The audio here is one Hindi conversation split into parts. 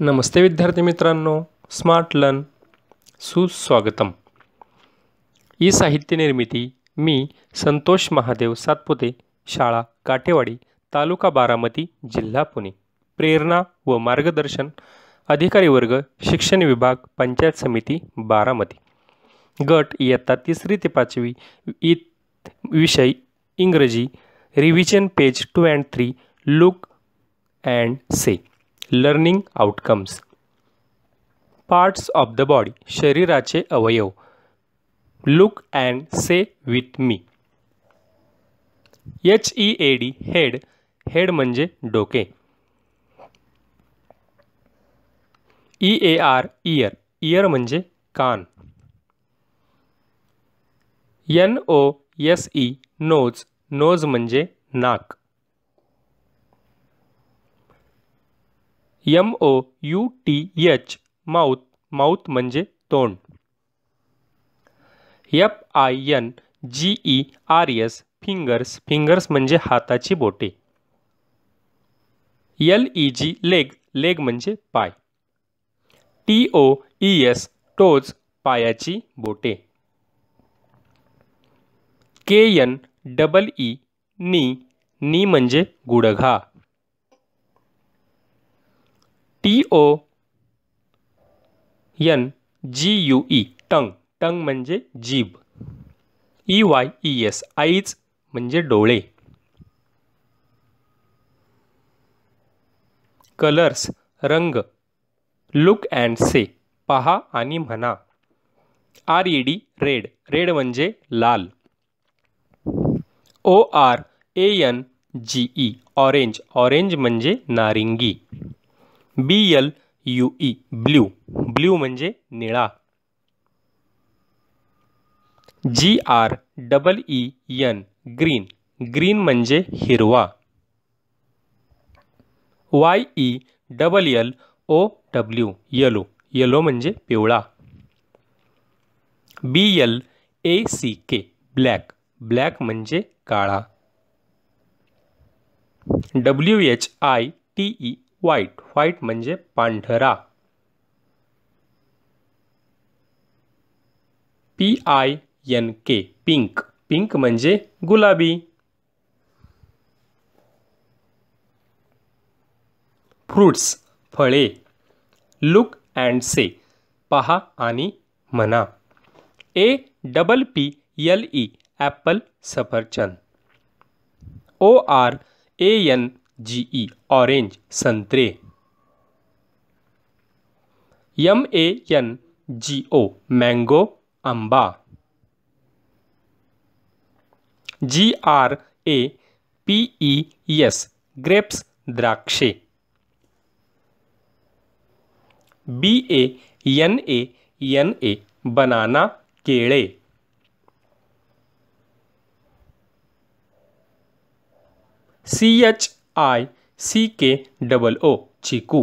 नमस्ते विद्यार्थी मित्रांनो स्मार्ट लर्न सुस्वागतम ई साहित्य निर्मिती मी संतोष महादेव सातपुते शाळा काठेवाडी तालुका बारामती जिल्हा पुणे प्रेरणा व मार्गदर्शन अधिकारी वर्ग शिक्षण विभाग पंचायत समिती बारामती गट इयत्ता तिसरी ते पाचवी इत विषय इंग्रजी revision page two and three look and say learning outcomes parts of the body शरीराचे अवयव look and say with me H E A D head head म्हणजे डोके E A R ear ear म्हणजे कान N O S E nose nose म्हणजे नाक M O U T H mouth mouth म्हणजे तोंड F I N G E R S fingers fingers म्हणजे हाताची बोटे L E G leg leg म्हणजे पाय T O E S toes पायाची बोटे K N double E knee knee म्हणजे गुडघा T O N G U E tongue tongue मजे जीभ E Y E S eyes मजे डोले कलर्स रंग लुक एंड से पहा आणि म्हणा R E D red red म्हणजे लाल O R A N G E orange orange म्हणजे नारिंगी B L U E blue blue म्हणजे नि G R double E N green green मजे हिरवा Y E double L O W yellow yellow मजे पिवला बी एल ए सी के ब्लैक ब्लैक मजे काला W H I T E white white म्हणजे पांढरा P I N K pink pink म्हणजे गुलाबी फ्रूट्स फले लुक एंड से पहा आणि A double P L E apple सफरचंद O R A N G E orange संतरे M A N G O mango अंबा G R A P E S grapes द्राक्षे B A N A N A banana केले सी एच आई सी के double O Chiku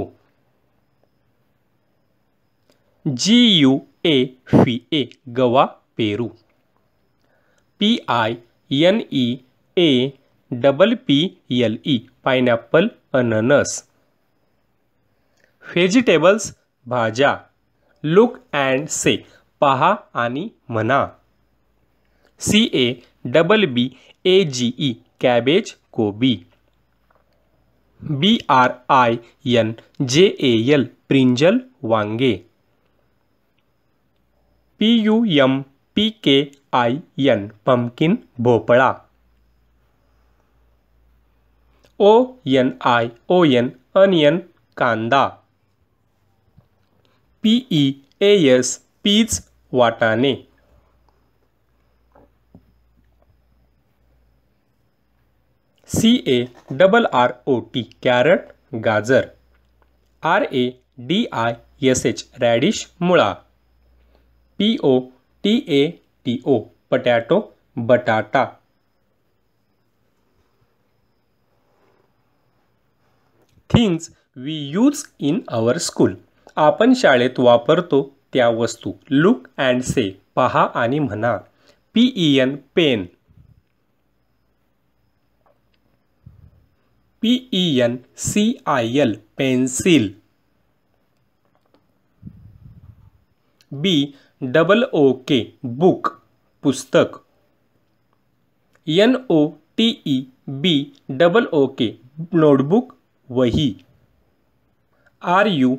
ji U A V A guava पेरू P I N E A double P L E pineapple अननस वेजिटेबल्स भाजा लुक एंड से पहा आणि मना C A double B A G E cabbage कोबी B R I N J A L brinjal वांगे पी यू एम पी के आय एन पंपकिन भोपळा O N I O N onion कांदा पी ई एस पीच वाटाणे C A double R O T carrot गाजर R A D I S H radish मुळा P O T A T O potato बटाटा things we use in our school आपण शाळेत वापरतो त्या वस्तू लुक अँड से पहा आणि म्हणा P E N pen P E N C I L pencil B double O K book पुस्तक N O T E B double O K notebook वही R U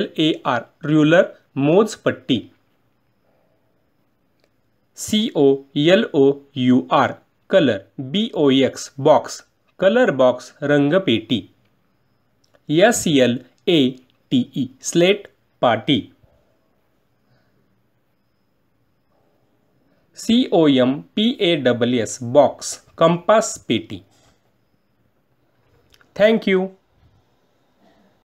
L A R ruler मोज पट्टी C O L O U R colour B O X box colour box रंग पेटी S L A T E slate पार्टी C O M P A double S box compass पेटी थैंक यू